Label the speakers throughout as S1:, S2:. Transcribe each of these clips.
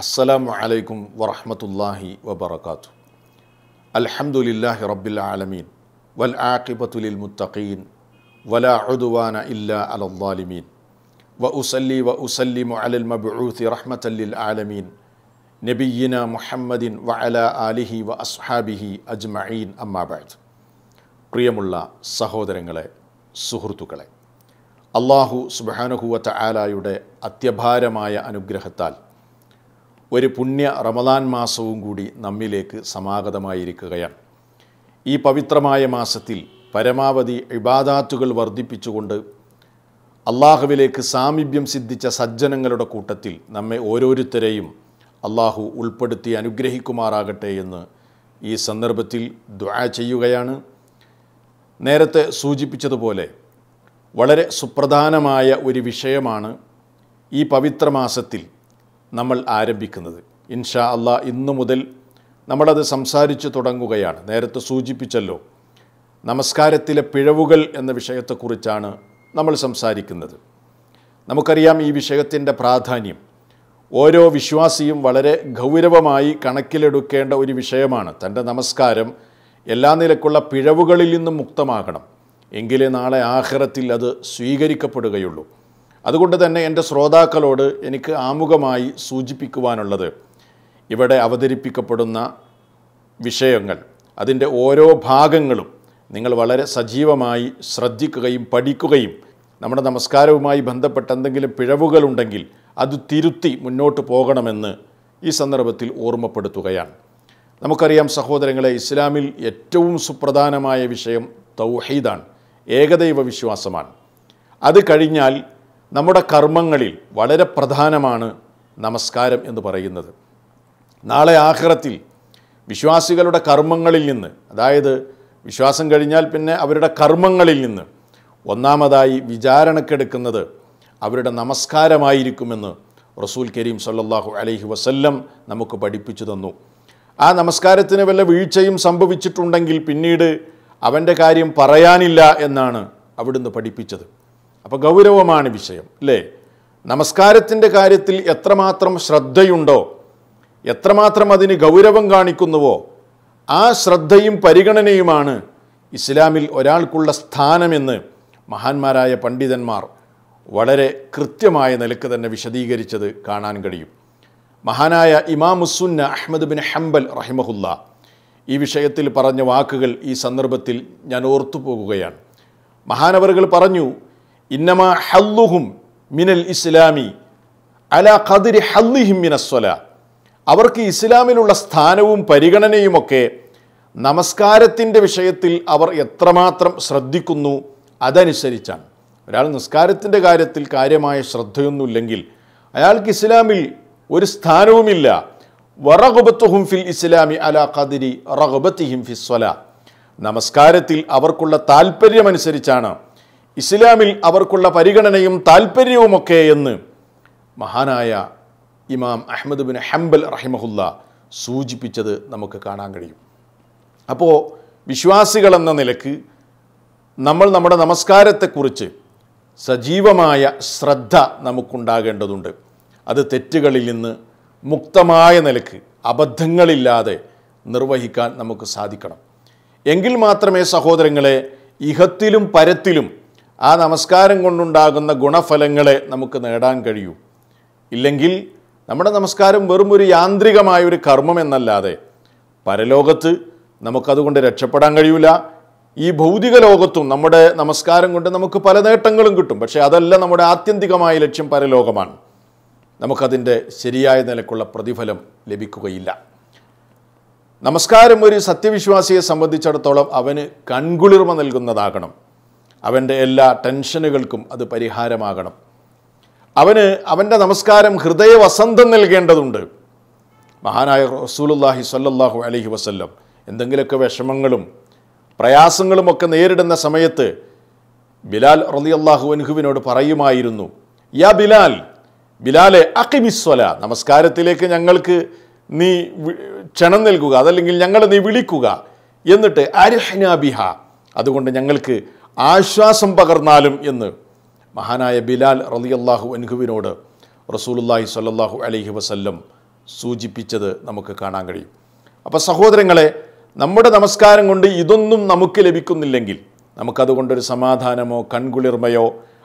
S1: അസ്സലാമു അലൈക്കും വറഹമത്തല്ലാഹി വബർക്കാത്തു അൽഹംദുലില്ലാഹി റബ്ബിൽ ആലമീൻ വൽ ആഖിബത്തുലിൽ മുത്തഖീൻ വലാ ഉദുവാന ഇല്ലാ അലല്ലാലിമീൻ വ ഉസല്ലി വ ഉസല്ലിമു അലൽ മബ്ഊത്തി റഹ്മത്തല്ലിൽ ആലമീൻ നബിയിന മുഹമ്മദിൻ വ അല ആലിഹി വ അസ്ഹാബിഹി അജ്മഈൻ അമ്മാബാദ് പ്രിയമുള്ള സഹോദരങ്ങളെ സുഹൃത്തുക്കളെ അള്ളാഹു സുബാനുഹുവ ചായാലയുടെ അത്യഭാരമായ അനുഗ്രഹത്താൽ ഒരു പുണ്യ റമദാൻ മാസവും കൂടി നമ്മിലേക്ക് സമാഗതമായിരിക്കുകയാണ് ഈ പവിത്രമായ മാസത്തിൽ പരമാവധി ഇബാദാത്തുകൾ വർദ്ധിപ്പിച്ചുകൊണ്ട് അള്ളാഹുവിലേക്ക് സാമീപ്യം സിദ്ധിച്ച സജ്ജനങ്ങളുടെ കൂട്ടത്തിൽ നമ്മെ ഓരോരുത്തരെയും അള്ളാഹു ഉൾപ്പെടുത്തി അനുഗ്രഹിക്കുമാറാകട്ടെ എന്ന് ഈ സന്ദർഭത്തിൽ ദ്വാ ചെയ്യുകയാണ് നേരത്തെ സൂചിപ്പിച്ചതുപോലെ വളരെ സുപ്രധാനമായ ഒരു വിഷയമാണ് ഈ പവിത്രമാസത്തിൽ നമ്മൾ ആരംഭിക്കുന്നത് ഇൻഷാ അള്ളാ ഇന്നു മുതൽ നമ്മളത് സംസാരിച്ചു തുടങ്ങുകയാണ് നേരത്തെ സൂചിപ്പിച്ചല്ലോ നമസ്കാരത്തിലെ പിഴവുകൾ എന്ന വിഷയത്തെക്കുറിച്ചാണ് നമ്മൾ സംസാരിക്കുന്നത് നമുക്കറിയാം ഈ വിഷയത്തിൻ്റെ പ്രാധാന്യം ഓരോ വിശ്വാസിയും വളരെ ഗൗരവമായി കണക്കിലെടുക്കേണ്ട ഒരു വിഷയമാണ് തൻ്റെ നമസ്കാരം എല്ലാ നിലക്കുള്ള പിഴവുകളിൽ നിന്നും മുക്തമാകണം എങ്കിലേ നാളെ ആഹ്റത്തിൽ അത് സ്വീകരിക്കപ്പെടുകയുള്ളൂ അതുകൊണ്ട് തന്നെ എൻ്റെ ശ്രോതാക്കളോട് എനിക്ക് ആമുഖമായി സൂചിപ്പിക്കുവാനുള്ളത് ഇവിടെ അവതരിപ്പിക്കപ്പെടുന്ന വിഷയങ്ങൾ അതിൻ്റെ ഓരോ ഭാഗങ്ങളും നിങ്ങൾ വളരെ സജീവമായി ശ്രദ്ധിക്കുകയും പഠിക്കുകയും നമ്മുടെ നമസ്കാരവുമായി ബന്ധപ്പെട്ട എന്തെങ്കിലും പിഴവുകളുണ്ടെങ്കിൽ അത് തിരുത്തി മുന്നോട്ട് പോകണമെന്ന് ഈ സന്ദർഭത്തിൽ ഓർമ്മപ്പെടുത്തുകയാണ് നമുക്കറിയാം സഹോദരങ്ങളെ ഇസ്ലാമിൽ ഏറ്റവും സുപ്രധാനമായ വിഷയം തൗഹീദാണ് ഏകദൈവ വിശ്വാസമാണ് അത് കഴിഞ്ഞാൽ നമ്മുടെ കർമ്മങ്ങളിൽ വളരെ പ്രധാനമാണ് നമസ്കാരം എന്ന് പറയുന്നത് നാളെ ആഹ്റത്തിൽ വിശ്വാസികളുടെ കർമ്മങ്ങളിൽ നിന്ന് അതായത് വിശ്വാസം കഴിഞ്ഞാൽ പിന്നെ അവരുടെ കർമ്മങ്ങളിൽ നിന്ന് ഒന്നാമതായി വിചാരണക്കെടുക്കുന്നത് അവരുടെ നമസ്കാരമായിരിക്കുമെന്ന് റസൂൽ കരീം സല്ലാഹു അലൈഹി വസല്ലം നമുക്ക് പഠിപ്പിച്ചു തന്നു ആ നമസ്കാരത്തിന് വല്ല വീഴ്ചയും സംഭവിച്ചിട്ടുണ്ടെങ്കിൽ പിന്നീട് അവൻ്റെ കാര്യം പറയാനില്ല എന്നാണ് അവിടുന്ന് പഠിപ്പിച്ചത് അപ്പോൾ ഗൗരവമാണ് വിഷയം അല്ലേ നമസ്കാരത്തിൻ്റെ കാര്യത്തിൽ എത്രമാത്രം ശ്രദ്ധയുണ്ടോ എത്രമാത്രം അതിന് ഗൗരവം കാണിക്കുന്നുവോ ആ ശ്രദ്ധയും പരിഗണനയുമാണ് ഇസ്ലാമിൽ ഒരാൾക്കുള്ള സ്ഥാനമെന്ന് മഹാന്മാരായ പണ്ഡിതന്മാർ വളരെ കൃത്യമായ നിലക്ക് തന്നെ വിശദീകരിച്ചത് കാണാൻ കഴിയും മഹാനായ ഇമാമുസുന്ന അഹമ്മദ് ബിൻ ഹംബൽ റഹിമഹുല്ല ഈ വിഷയത്തിൽ പറഞ്ഞ വാക്കുകൾ ഈ സന്ദർഭത്തിൽ ഞാൻ ഓർത്തു പോകുകയാണ് മഹാനവറുകൾ പറഞ്ഞു ഇന്നമ ഹല്ലുഹും മിനൽ ഇസ്ലാമി അല ഖദിരി ഹല്ലിഹിം മിനസ്വല അവർക്ക് ഇസ്ലാമിലുള്ള സ്ഥാനവും പരിഗണനയുമൊക്കെ നമസ്കാരത്തിൻ്റെ വിഷയത്തിൽ അവർ എത്രമാത്രം ശ്രദ്ധിക്കുന്നു അതനുസരിച്ചാണ് ഒരാൾ നിസ്കാരത്തിൻ്റെ കാര്യത്തിൽ കാര്യമായ ശ്രദ്ധയൊന്നുമില്ലെങ്കിൽ അയാൾക്ക് ഇസ്ലാമിൽ ഒരു സ്ഥാനവുമില്ല വറഗുബത്തുഹും ഫിൽ ഇസ്ലാമി അല ഖദിരി റഗുബത്തിഹിം ഫിസ്വല നമസ്കാരത്തിൽ അവർക്കുള്ള താല്പര്യമനുസരിച്ചാണ് ഇസ്ലാമിൽ അവർക്കുള്ള പരിഗണനയും താല്പര്യവുമൊക്കെ എന്ന് മഹാനായ ഇമാം അഹമ്മദ് ബിൻ ഹംബൽ റഹിമഹുല്ല സൂചിപ്പിച്ചത് നമുക്ക് കാണാൻ കഴിയും അപ്പോൾ വിശ്വാസികളെന്ന നിലക്ക് നമ്മൾ നമ്മുടെ നമസ്കാരത്തെക്കുറിച്ച് സജീവമായ ശ്രദ്ധ നമുക്കുണ്ടാകേണ്ടതുണ്ട് അത് തെറ്റുകളിൽ നിന്ന് മുക്തമായ നിലക്ക് അബദ്ധങ്ങളില്ലാതെ നിർവഹിക്കാൻ നമുക്ക് സാധിക്കണം എങ്കിൽ മാത്രമേ സഹോദരങ്ങളെ ഇഹത്തിലും പരത്തിലും ആ നമസ്കാരം കൊണ്ടുണ്ടാകുന്ന ഗുണഫലങ്ങളെ നമുക്ക് നേടാൻ കഴിയൂ ഇല്ലെങ്കിൽ നമ്മുടെ നമസ്കാരം വെറും ഒരു യാന്ത്രികമായ ഒരു കർമ്മം എന്നല്ലാതെ പരലോകത്ത് നമുക്കതുകൊണ്ട് രക്ഷപ്പെടാൻ കഴിയൂല ഈ ഭൗതിക ലോകത്തും നമ്മുടെ നമസ്കാരം കൊണ്ട് നമുക്ക് പല നേട്ടങ്ങളും കിട്ടും പക്ഷേ അതല്ല നമ്മുടെ ആത്യന്തികമായ ലക്ഷ്യം പരലോകമാണ് നമുക്കതിൻ്റെ ശരിയായ നിലക്കുള്ള പ്രതിഫലം ലഭിക്കുകയില്ല നമസ്കാരം ഒരു സത്യവിശ്വാസിയെ സംബന്ധിച്ചിടത്തോളം അവന് കൺകുളിർമ നൽകുന്നതാകണം അവൻ്റെ എല്ലാ ടെൻഷനുകൾക്കും അത് പരിഹാരമാകണം അവന് അവൻ്റെ നമസ്കാരം ഹൃദയ വസന്തം നൽകേണ്ടതുണ്ട് മഹാനായ റസൂലുല്ലാഹി സല്ലാഹു അലഹി വസ്ല്ലം എന്തെങ്കിലുമൊക്കെ വിഷമങ്ങളും പ്രയാസങ്ങളും ഒക്കെ നേരിടുന്ന സമയത്ത് ബിലാൽ റലിയല്ലാഹു അൻഹുവിനോട് പറയുമായിരുന്നു യാ ബിലാൽ ബിലാലെ അക്കിമിസ്വല നമസ്കാരത്തിലേക്ക് ഞങ്ങൾക്ക് നീ ക്ഷണം നൽകുക അതല്ലെങ്കിൽ ഞങ്ങളെ നീ വിളിക്കുക എന്നിട്ട് അരിഹനാബിഹ അതുകൊണ്ട് ഞങ്ങൾക്ക് ആശ്വാസം പകർന്നാലും എന്ന് മഹാനായ ബിലാൽ അള്ളാഹു അൻഹുവിനോട് റസൂലുല്ലാഹി സല്ലാഹു അലഹി വസല്ലം സൂചിപ്പിച്ചത് നമുക്ക് കാണാൻ കഴിയും അപ്പോൾ സഹോദരങ്ങളെ നമ്മുടെ നമസ്കാരം കൊണ്ട് ഇതൊന്നും നമുക്ക് ലഭിക്കുന്നില്ലെങ്കിൽ നമുക്കതുകൊണ്ടൊരു സമാധാനമോ കൺകുളിർമയോ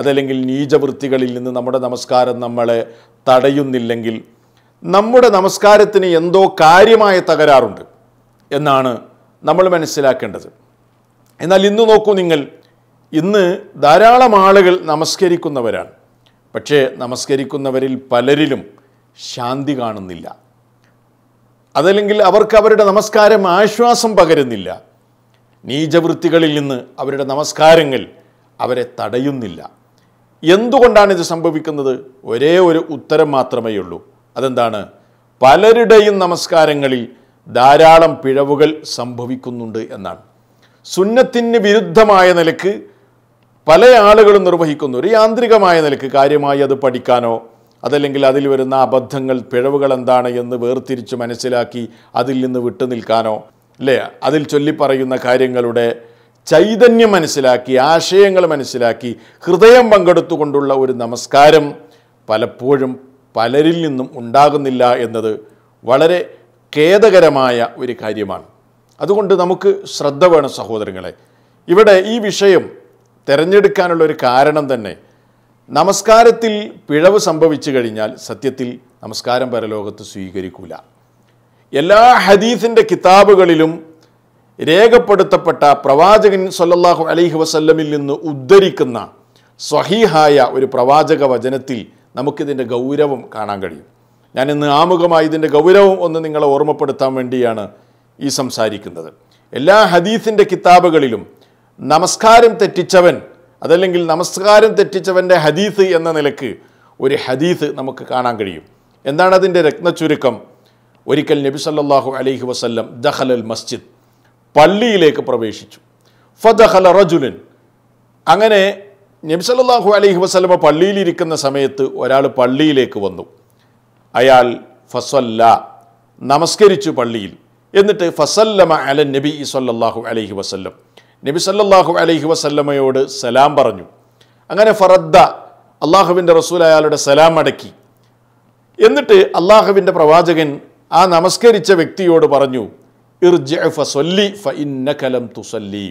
S1: അതല്ലെങ്കിൽ നീചവൃത്തികളിൽ നിന്ന് നമ്മുടെ നമസ്കാരം നമ്മളെ തടയുന്നില്ലെങ്കിൽ നമ്മുടെ നമസ്കാരത്തിന് എന്തോ കാര്യമായ തകരാറുണ്ട് എന്നാണ് നമ്മൾ മനസ്സിലാക്കേണ്ടത് എന്നാൽ ഇന്ന് നോക്കൂ നിങ്ങൾ ഇന്ന് ധാരാളം ആളുകൾ നമസ്കരിക്കുന്നവരാണ് പക്ഷേ നമസ്കരിക്കുന്നവരിൽ പലരിലും ശാന്തി കാണുന്നില്ല അതല്ലെങ്കിൽ അവർക്ക് അവരുടെ നമസ്കാരം ആശ്വാസം പകരുന്നില്ല നീചവൃത്തികളിൽ നിന്ന് അവരുടെ നമസ്കാരങ്ങൾ അവരെ തടയുന്നില്ല എന്തുകൊണ്ടാണ് ഇത് സംഭവിക്കുന്നത് ഒരേ ഒരു ഉത്തരം മാത്രമേ ഉള്ളൂ അതെന്താണ് പലരുടെയും നമസ്കാരങ്ങളിൽ ധാരാളം പിഴവുകൾ സംഭവിക്കുന്നുണ്ട് എന്നാണ് സുന്നത്തിന് വിരുദ്ധമായ നിലക്ക് പല ആളുകളും നിർവഹിക്കുന്നു ഒരു യാന്ത്രികമായ നിലക്ക് കാര്യമായി അത് പഠിക്കാനോ അതല്ലെങ്കിൽ അതിൽ വരുന്ന അബദ്ധങ്ങൾ പിഴവുകൾ എന്താണ് എന്ന് വേർതിരിച്ച് മനസ്സിലാക്കി അതിൽ നിന്ന് വിട്ടുനിൽക്കാനോ അല്ലേ അതിൽ ചൊല്ലിപ്പറയുന്ന കാര്യങ്ങളുടെ ചൈതന്യം മനസ്സിലാക്കി ആശയങ്ങൾ മനസ്സിലാക്കി ഹൃദയം പങ്കെടുത്തുകൊണ്ടുള്ള ഒരു നമസ്കാരം പലപ്പോഴും പലരിൽ നിന്നും ഉണ്ടാകുന്നില്ല എന്നത് വളരെ ഖേദകരമായ ഒരു കാര്യമാണ് അതുകൊണ്ട് നമുക്ക് ശ്രദ്ധ വേണം സഹോദരങ്ങളെ ഇവിടെ ഈ വിഷയം തിരഞ്ഞെടുക്കാനുള്ള ഒരു കാരണം തന്നെ നമസ്കാരത്തിൽ പിഴവ് സംഭവിച്ചു കഴിഞ്ഞാൽ സത്യത്തിൽ നമസ്കാരം പരലോകത്ത് സ്വീകരിക്കൂല എല്ലാ ഹദീഫിൻ്റെ കിതാബുകളിലും രേഖപ്പെടുത്തപ്പെട്ട പ്രവാചകൻ സല്ലാഹു അലൈഹി വസല്ലമിൽ നിന്ന് ഉദ്ധരിക്കുന്ന സ്വഹീഹായ ഒരു പ്രവാചക വചനത്തിൽ നമുക്കിതിൻ്റെ ഗൗരവം കാണാൻ കഴിയും ഞാൻ ഇന്ന് ആമുഖമായി ഇതിൻ്റെ ഗൗരവം ഒന്ന് നിങ്ങളെ ഓർമ്മപ്പെടുത്താൻ വേണ്ടിയാണ് ഈ സംസാരിക്കുന്നത് എല്ലാ ഹദീഫിൻ്റെ കിതാബുകളിലും നമസ്കാരം തെറ്റിച്ചവൻ അതല്ലെങ്കിൽ നമസ്കാരം തെറ്റിച്ചവൻ്റെ ഹദീസ് എന്ന നിലക്ക് ഒരു ഹദീസ് നമുക്ക് കാണാൻ കഴിയും എന്താണ് അതിൻ്റെ രത്നച്ചുരുക്കം ഒരിക്കൽ നബി സല്ലാഹു അലൈഹി വസ്ല്ലം അൽ മസ്ജിദ് പള്ളിയിലേക്ക് പ്രവേശിച്ചു ഫദഹൽ റജുലിൻ അങ്ങനെ നബി സല്ലാഹു അലൈഹി വസ്ല്ലമ പള്ളിയിലിരിക്കുന്ന സമയത്ത് ഒരാൾ പള്ളിയിലേക്ക് വന്നു അയാൾ ഫസല്ല നമസ്കരിച്ചു പള്ളിയിൽ എന്നിട്ട് ഫസല്ലമ അല നബി സല്ലാഹു അലൈഹി വസ്ല്ലം നബിസല്ലാഹു അലഹി വസല്ലമ്മയോട് സലാം പറഞ്ഞു അങ്ങനെ ഫറദ്ദ അള്ളാഹുവിൻ്റെ റസൂൽ അയാളുടെ സലാം അടക്കി എന്നിട്ട് അള്ളാഹുവിൻ്റെ പ്രവാചകൻ ആ നമസ്കരിച്ച വ്യക്തിയോട് പറഞ്ഞു ഇർജ ഫസൊല്ലി ഫ ഇന്നകലം തുസല്ലി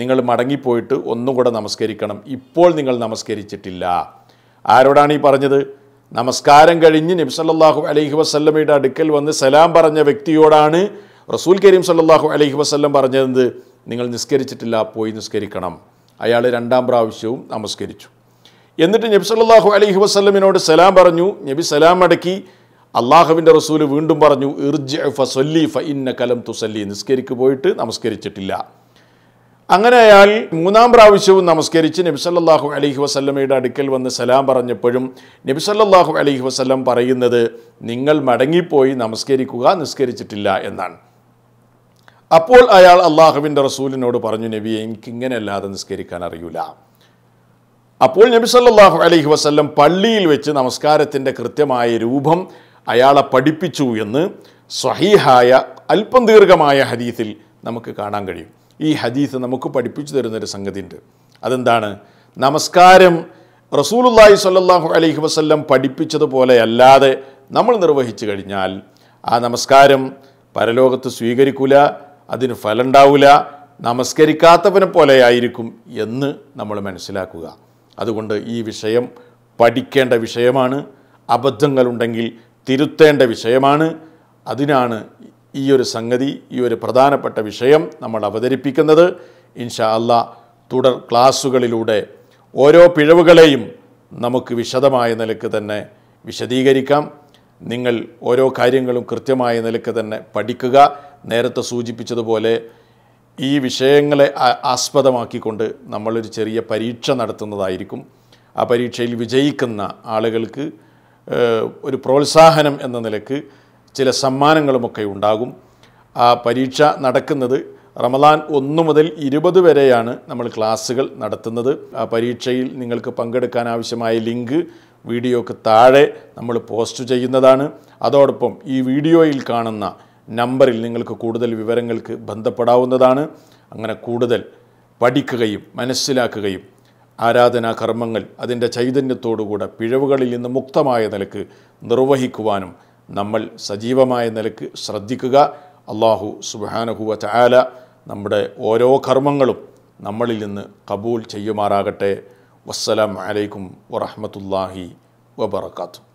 S1: നിങ്ങൾ മടങ്ങിപ്പോയിട്ട് ഒന്നുകൂടെ നമസ്കരിക്കണം ഇപ്പോൾ നിങ്ങൾ നമസ്കരിച്ചിട്ടില്ല ആരോടാണ് ഈ പറഞ്ഞത് നമസ്കാരം കഴിഞ്ഞ് നബ്സല്ലാഹു അലൈഹി വസല്ലമയുടെ അടുക്കൽ വന്ന് സലാം പറഞ്ഞ വ്യക്തിയോടാണ് റസൂൽ കരീം സല്ലാഹു അലൈഹി വസല്ലം പറഞ്ഞത് നിങ്ങൾ നിസ്കരിച്ചിട്ടില്ല പോയി നിസ്കരിക്കണം അയാൾ രണ്ടാം പ്രാവശ്യവും നമസ്കരിച്ചു എന്നിട്ട് നബി സല്ലാഹു അലഹി വസ്ലമിനോട് സലാം പറഞ്ഞു നബി സലാം അടക്കി അള്ളാഹുവിൻ്റെ റസൂല് വീണ്ടും പറഞ്ഞു ഇർജ് ഫസൊല്ലി ഫ ഇന്ന കലം തുസല്ലി നിസ്കരിക്ക് പോയിട്ട് നമസ്കരിച്ചിട്ടില്ല അങ്ങനെ അയാൾ മൂന്നാം പ്രാവശ്യവും നമസ്കരിച്ച് നബി സല്ലാഹു അലഹി വസ്ലമയുടെ അടുക്കൽ വന്ന് സലാം പറഞ്ഞപ്പോഴും സല്ലാഹു അലഹി വസ്ലം പറയുന്നത് നിങ്ങൾ മടങ്ങിപ്പോയി നമസ്കരിക്കുക നിസ്കരിച്ചിട്ടില്ല എന്നാണ് അപ്പോൾ അയാൾ അള്ളാഹുവിൻ്റെ റസൂലിനോട് പറഞ്ഞു നബിയെ എനിക്ക് ഇങ്ങനെയല്ലാതെ നിസ്കരിക്കാൻ അറിയില്ല അപ്പോൾ നബി സല്ലാഹു അലൈഹി വസ്ല്ലം പള്ളിയിൽ വെച്ച് നമസ്കാരത്തിൻ്റെ കൃത്യമായ രൂപം അയാളെ പഠിപ്പിച്ചു എന്ന് സ്വഹീഹായ അല്പം ദീർഘമായ ഹദീത്തിൽ നമുക്ക് കാണാൻ കഴിയും ഈ ഹദീസ് നമുക്ക് പഠിപ്പിച്ചു തരുന്നൊരു ഉണ്ട് അതെന്താണ് നമസ്കാരം റസൂലുല്ലാഹി സ്വല്ലല്ലാഹു അലൈഹി വസല്ലം പഠിപ്പിച്ചതുപോലെയല്ലാതെ നമ്മൾ നിർവഹിച്ചു കഴിഞ്ഞാൽ ആ നമസ്കാരം പരലോകത്ത് സ്വീകരിക്കില്ല അതിന് ഫലമുണ്ടാവില്ല നമസ്കരിക്കാത്തവനെ പോലെയായിരിക്കും എന്ന് നമ്മൾ മനസ്സിലാക്കുക അതുകൊണ്ട് ഈ വിഷയം പഠിക്കേണ്ട വിഷയമാണ് അബദ്ധങ്ങളുണ്ടെങ്കിൽ തിരുത്തേണ്ട വിഷയമാണ് അതിനാണ് ഈ ഒരു സംഗതി ഈ ഒരു പ്രധാനപ്പെട്ട വിഷയം നമ്മൾ അവതരിപ്പിക്കുന്നത് ഇൻഷാ അല്ല തുടർ ക്ലാസ്സുകളിലൂടെ ഓരോ പിഴവുകളെയും നമുക്ക് വിശദമായ നിലക്ക് തന്നെ വിശദീകരിക്കാം നിങ്ങൾ ഓരോ കാര്യങ്ങളും കൃത്യമായ നിലക്ക് തന്നെ പഠിക്കുക നേരത്തെ സൂചിപ്പിച്ചതുപോലെ ഈ വിഷയങ്ങളെ ആസ്പദമാക്കിക്കൊണ്ട് നമ്മളൊരു ചെറിയ പരീക്ഷ നടത്തുന്നതായിരിക്കും ആ പരീക്ഷയിൽ വിജയിക്കുന്ന ആളുകൾക്ക് ഒരു പ്രോത്സാഹനം എന്ന നിലക്ക് ചില സമ്മാനങ്ങളുമൊക്കെ ഉണ്ടാകും ആ പരീക്ഷ നടക്കുന്നത് റമദാൻ ഒന്ന് മുതൽ ഇരുപത് വരെയാണ് നമ്മൾ ക്ലാസ്സുകൾ നടത്തുന്നത് ആ പരീക്ഷയിൽ നിങ്ങൾക്ക് പങ്കെടുക്കാൻ ആവശ്യമായ ലിങ്ക് വീഡിയോക്ക് താഴെ നമ്മൾ പോസ്റ്റ് ചെയ്യുന്നതാണ് അതോടൊപ്പം ഈ വീഡിയോയിൽ കാണുന്ന നമ്പറിൽ നിങ്ങൾക്ക് കൂടുതൽ വിവരങ്ങൾക്ക് ബന്ധപ്പെടാവുന്നതാണ് അങ്ങനെ കൂടുതൽ പഠിക്കുകയും മനസ്സിലാക്കുകയും ആരാധനാ കർമ്മങ്ങൾ അതിൻ്റെ ചൈതന്യത്തോടുകൂടെ പിഴവുകളിൽ നിന്ന് മുക്തമായ നിലക്ക് നിർവഹിക്കുവാനും നമ്മൾ സജീവമായ നിലക്ക് ശ്രദ്ധിക്കുക അള്ളാഹു സുബാനഹുവ ചായാല നമ്മുടെ ഓരോ കർമ്മങ്ങളും നമ്മളിൽ നിന്ന് കബൂൽ ചെയ്യുമാറാകട്ടെ വസ്സലാം അലൈക്കും വറഹമത്തല്ലാഹി വബർക്കാത്തു